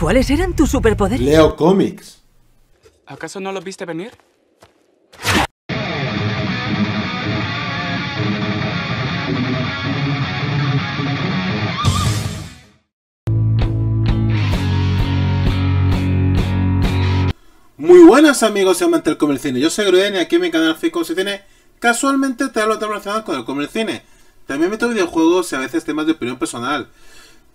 ¿Cuáles eran tus superpoderes? Leo cómics. ¿Acaso no los viste venir? Muy buenas amigos y amantes del comer cine, yo soy Gruden y aquí en mi canal Fico si tiene casualmente te hablo de relacionado con el comer cine. También meto videojuegos y a veces temas de opinión personal.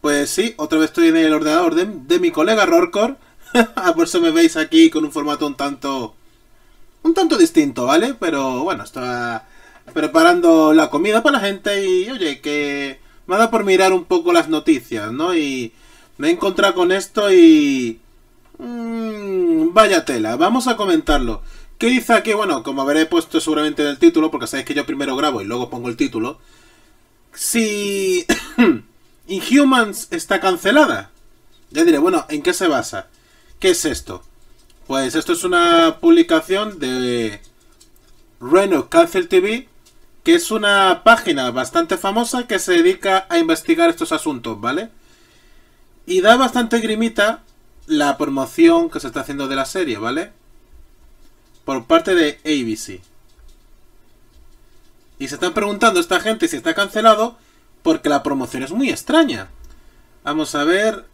Pues sí, otra vez estoy en el ordenador de, mi colega Rorcor. Ah, por eso me veis aquí con un formato un tanto... Un tanto distinto, ¿vale? Pero bueno, estaba preparando la comida para la gente y oye, que me ha dado por mirar un poco las noticias, ¿no? Y me he encontrado con esto y... Mm, vaya tela, vamos a comentarlo. ¿Qué dice aquí? Bueno, como habré puesto seguramente en el título, porque sabéis que yo primero grabo y luego pongo el título. Si... Inhumans está cancelada. Ya diré, bueno, ¿en qué se basa? ¿Qué es esto? Pues esto es una publicación de Reno Cancel TV, que es una página bastante famosa que se dedica a investigar estos asuntos, ¿vale? Y da bastante grimita la promoción que se está haciendo de la serie, ¿vale? Por parte de ABC. Y se están preguntando esta gente si está cancelado porque la promoción es muy extraña. Vamos a ver.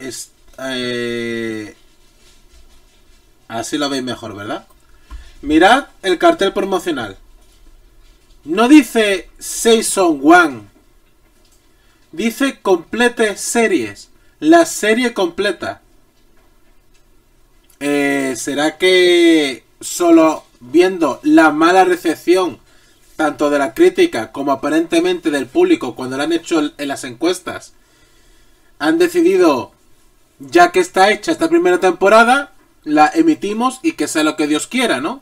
Eh, así lo veis mejor, ¿verdad? Mirad el cartel promocional. No dice Season One. Dice complete series. La serie completa. Eh, ¿Será que solo viendo la mala recepción tanto de la crítica como aparentemente del público cuando la han hecho en las encuestas, han decidido, ya que está hecha esta primera temporada, la emitimos y que sea lo que Dios quiera, ¿no?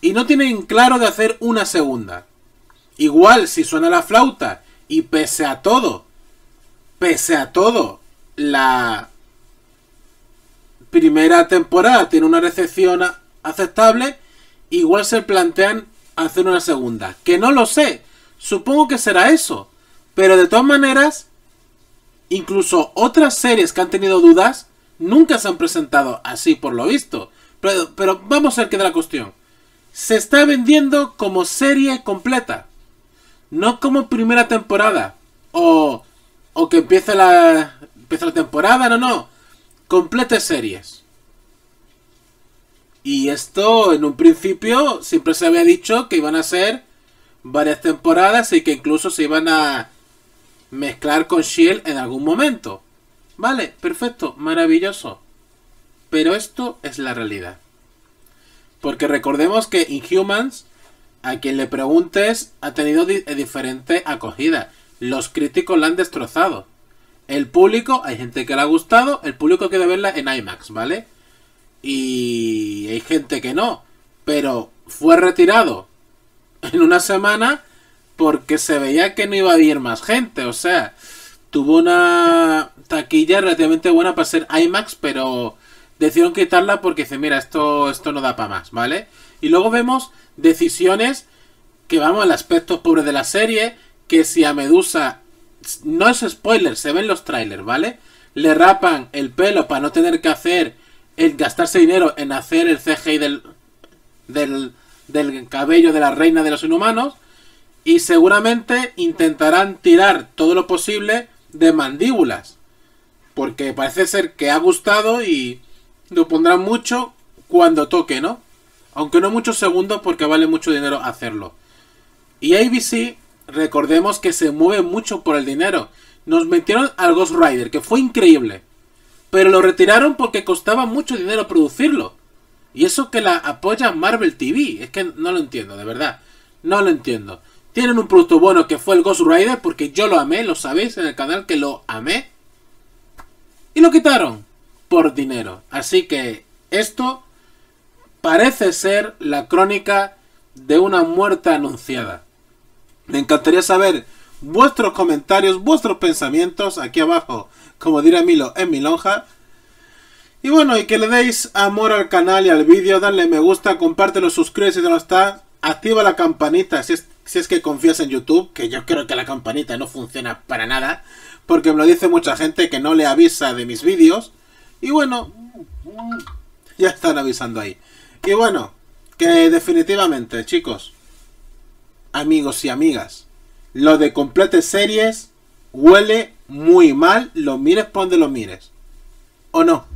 Y no tienen claro de hacer una segunda. Igual si suena la flauta y pese a todo, pese a todo, la primera temporada tiene una recepción aceptable, igual se plantean hacer una segunda. Que no lo sé. Supongo que será eso. Pero de todas maneras, incluso otras series que han tenido dudas nunca se han presentado así por lo visto. Pero, pero vamos ver qué de la cuestión. Se está vendiendo como serie completa. No como primera temporada. O, o que empiece la, empiece la temporada. No, no. Complete series. Y esto en un principio siempre se había dicho que iban a ser varias temporadas y que incluso se iban a mezclar con Shield en algún momento. Vale, perfecto, maravilloso. Pero esto es la realidad. Porque recordemos que Inhumans, a quien le preguntes, ha tenido eh, diferente acogida. Los críticos la han destrozado. El público, hay gente que le ha gustado, el público quiere verla en IMAX, ¿vale? Y hay gente que no. Pero fue retirado en una semana porque se veía que no iba a ir más gente. O sea, tuvo una taquilla relativamente buena para ser IMAX, pero decidieron quitarla porque dice, mira, esto, esto no da para más, ¿vale? Y luego vemos decisiones que vamos al aspecto pobre de la serie, que si a Medusa, no es spoiler, se ven los trailers, ¿vale? Le rapan el pelo para no tener que hacer el gastarse dinero en hacer el CGI del, del, cabello de la reina de los inhumanos. Y seguramente intentarán tirar todo lo posible de mandíbulas. Porque parece ser que ha gustado y lo pondrán mucho cuando toque, ¿no? Aunque no muchos segundos porque vale mucho dinero hacerlo. Y ABC, recordemos que se mueve mucho por el dinero. Nos metieron al Ghost Rider, que fue increíble pero lo retiraron porque costaba mucho dinero producirlo. Y eso que la apoya Marvel TV. Es que no lo entiendo, de verdad. No lo entiendo. Tienen un producto bueno que fue el Ghost Rider, porque yo lo amé, lo sabéis en el canal que lo amé. Y lo quitaron por dinero. Así que esto parece ser la crónica de una muerte anunciada. Me encantaría saber vuestros comentarios, vuestros pensamientos aquí abajo, como dirá Milo en mi lonja. Y bueno, y que le deis amor al canal y al vídeo, dale me gusta, compártelo, suscríbete si no está, activa la campanita si si es que confías en YouTube, que yo creo que la campanita no funciona para nada, porque me lo dice mucha gente que no le avisa de mis vídeos. Y bueno, ya están avisando ahí. Y bueno, que definitivamente, chicos, amigos y amigas, lo de complete series huele muy mal, lo mires por donde lo mires. ¿O no?